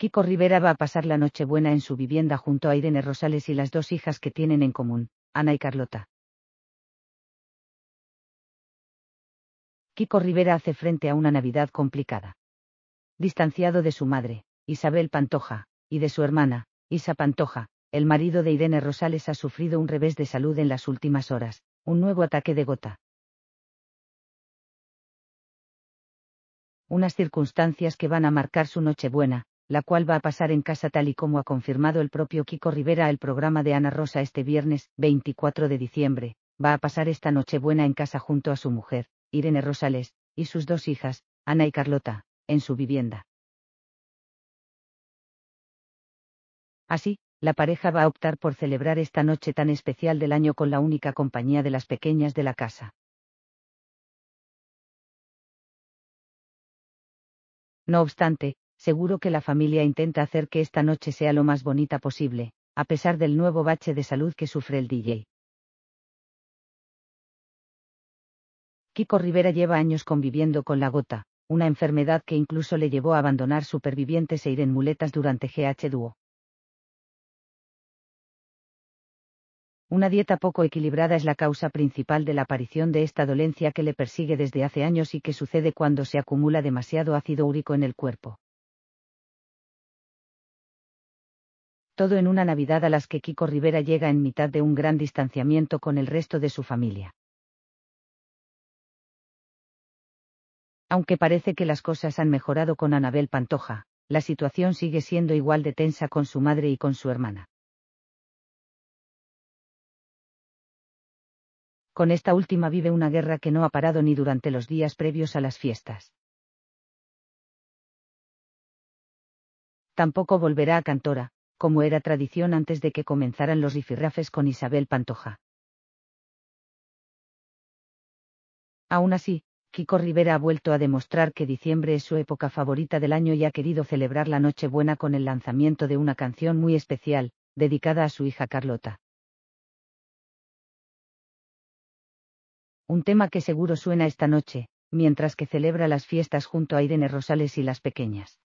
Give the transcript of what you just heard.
Kiko Rivera va a pasar la Nochebuena en su vivienda junto a Irene Rosales y las dos hijas que tienen en común, Ana y Carlota. Kiko Rivera hace frente a una Navidad complicada. Distanciado de su madre, Isabel Pantoja, y de su hermana, Isa Pantoja, el marido de Irene Rosales ha sufrido un revés de salud en las últimas horas, un nuevo ataque de gota. Unas circunstancias que van a marcar su buena la cual va a pasar en casa tal y como ha confirmado el propio Kiko Rivera al programa de Ana Rosa este viernes, 24 de diciembre, va a pasar esta noche buena en casa junto a su mujer, Irene Rosales, y sus dos hijas, Ana y Carlota, en su vivienda. Así, la pareja va a optar por celebrar esta noche tan especial del año con la única compañía de las pequeñas de la casa. No obstante, seguro que la familia intenta hacer que esta noche sea lo más bonita posible, a pesar del nuevo bache de salud que sufre el DJ. Kiko Rivera lleva años conviviendo con la gota, una enfermedad que incluso le llevó a abandonar supervivientes e ir en muletas durante GH Duo. Una dieta poco equilibrada es la causa principal de la aparición de esta dolencia que le persigue desde hace años y que sucede cuando se acumula demasiado ácido úrico en el cuerpo. todo en una Navidad a las que Kiko Rivera llega en mitad de un gran distanciamiento con el resto de su familia. Aunque parece que las cosas han mejorado con Anabel Pantoja, la situación sigue siendo igual de tensa con su madre y con su hermana. Con esta última vive una guerra que no ha parado ni durante los días previos a las fiestas. Tampoco volverá a Cantora, como era tradición antes de que comenzaran los rifirrafes con Isabel Pantoja. Aún así, Kiko Rivera ha vuelto a demostrar que diciembre es su época favorita del año y ha querido celebrar la Nochebuena con el lanzamiento de una canción muy especial, dedicada a su hija Carlota. Un tema que seguro suena esta noche, mientras que celebra las fiestas junto a Irene Rosales y las pequeñas.